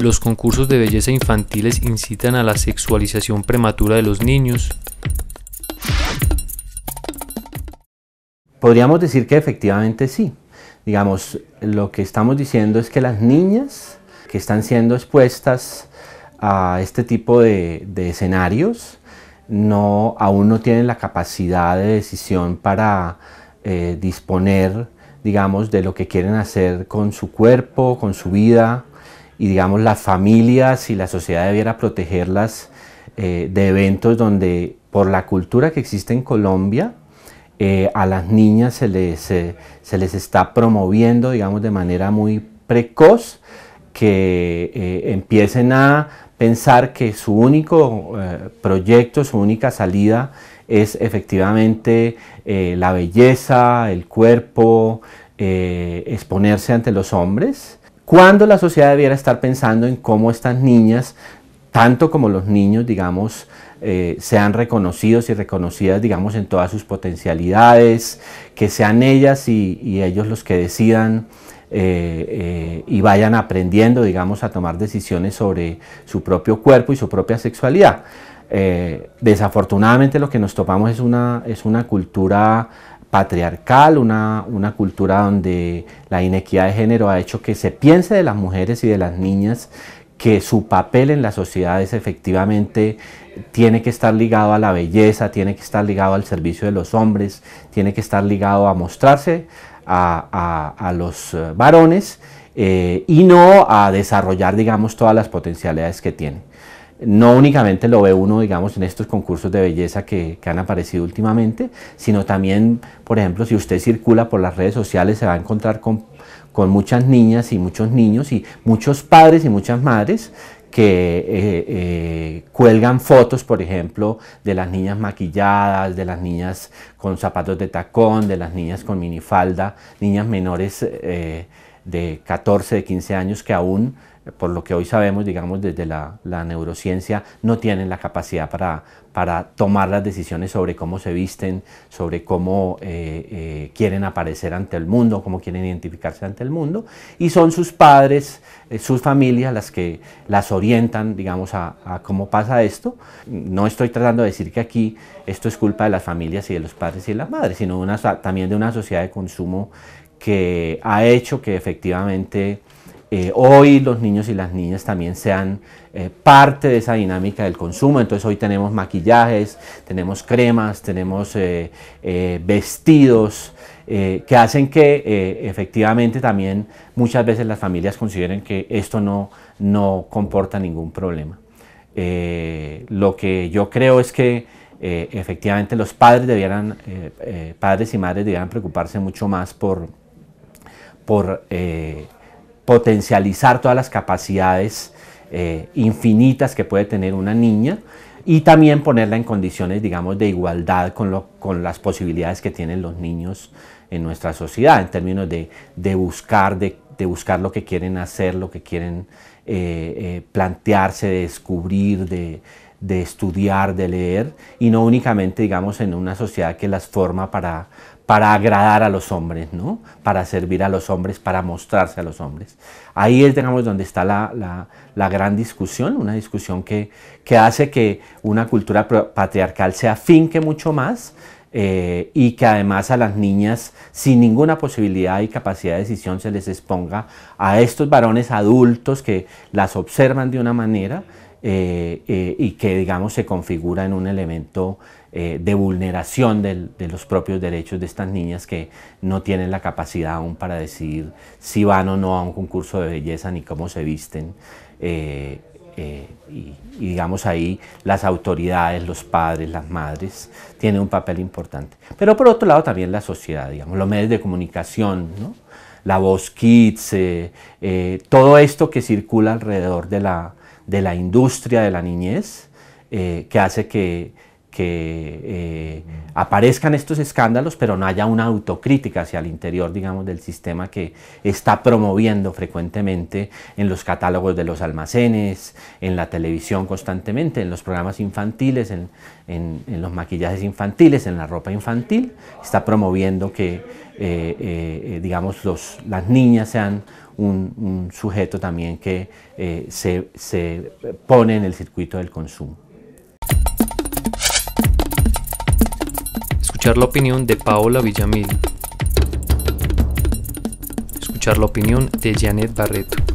Los concursos de belleza infantiles incitan a la sexualización prematura de los niños. Podríamos decir que efectivamente sí. Digamos, lo que estamos diciendo es que las niñas que están siendo expuestas a este tipo de, escenarios no, aún no tienen la capacidad de decisión para eh, disponer, digamos, de lo que quieren hacer con su cuerpo, con su vida, y digamos las familias y la sociedad debiera protegerlas eh, de eventos donde por la cultura que existe en Colombia eh, a las niñas se les, se les está promoviendo digamos de manera muy precoz que eh, empiecen a pensar que su único proyecto, su única salida es efectivamente la belleza, el cuerpo, exponerse ante los hombres cuando la sociedad debiera estar pensando en cómo estas niñas, tanto como los niños, digamos, eh, sean reconocidos y reconocidas, digamos, en todas sus potencialidades, que sean ellas y, ellos los que decidan eh, eh, y vayan aprendiendo, digamos, a tomar decisiones sobre su propio cuerpo y su propia sexualidad. desafortunadamente lo que nos topamos es una, es una cultura patriarcal, una, cultura donde la inequidad de género ha hecho que se piense de las mujeres y de las niñas que su papel en la sociedad es efectivamente tiene que estar ligado a la belleza, tiene que estar ligado al servicio de los hombres, tiene que estar ligado a mostrarse a, los eh, varones eh, y no a desarrollar, digamos, todas las potencialidades que tiene no únicamente lo ve uno, digamos, en estos concursos de belleza que, han aparecido últimamente, sino también, por ejemplo, si usted circula por las redes sociales, se va a encontrar con, muchas niñas y muchos niños y muchos padres y muchas madres que eh, eh, cuelgan fotos, por ejemplo, de las niñas maquilladas, de las niñas con zapatos de tacón, de las niñas con minifalda, niñas menores eh, de 14, de 15 años que aún eh, por lo que hoy sabemos, digamos, desde la, neurociencia, no tienen la capacidad para, para, tomar las decisiones sobre cómo se visten, sobre cómo eh, eh, quieren aparecer ante el mundo, cómo quieren identificarse ante el mundo, y son sus padres, sus familias las que las orientan, digamos, a, cómo pasa esto. No estoy tratando de decir que aquí esto es culpa de las familias y de los padres y de las madres, sino una, también de una sociedad de consumo que ha hecho que efectivamente eh, hoy los niños y las niñas también sean eh, parte de esa dinámica del consumo. Entonces hoy tenemos maquillajes, tenemos cremas, tenemos eh, vestidos. que hacen que efectivamente también muchas veces las familias consideren que esto no, no comporta ningún problema. lo que yo creo es que efectivamente los padres debieran, padres y madres debieran preocuparse mucho más por, por potencializar todas las capacidades eh, infinitas que puede tener una niña y también ponerla en condiciones, digamos, de igualdad con, las posibilidades que tienen los niños en nuestra sociedad, en términos de, buscar, de, buscar lo que quieren hacer, lo que quieren eh, eh, plantearse, de descubrir, de, de estudiar, de leer, y no únicamente, digamos, en una sociedad que las forma para, para agradar a los hombres, ¿no? Para servir a los hombres, para mostrarse a los hombres. Ahí es, donde está la, gran discusión, una discusión que, hace que una cultura patriarcal se afinque mucho más eh, y que además a las niñas, sin ninguna posibilidad y capacidad de decisión, se les exponga a estos varones adultos que las observan de una manera eh, eh, y que, digamos, se configura en un elemento eh, de vulneración de los propios derechos de estas niñas que no tienen la capacidad aún para decidir si van o no a un concurso de belleza ni cómo se visten. y, y, digamos ahí las autoridades, los padres, las madres, tienen un papel importante. Pero por otro lado también la sociedad, digamos, los medios de comunicación, ¿no? la voz kids, todo esto que circula alrededor de la, de la industria de la niñez eh, que hace que, eh, aparezcan estos escándalos, pero no haya una autocrítica hacia el interior, digamos, del sistema que está promoviendo frecuentemente en los catálogos de los almacenes, en la televisión constantemente, en los programas infantiles, en, los maquillajes infantiles, en la ropa infantil, está promoviendo que, eh, digamos, los, las niñas sean un, sujeto también que eh, se, se pone en el circuito del consumo. Escuchar la opinión de Paola Villamil. Escuchar la opinión de Janet Barreto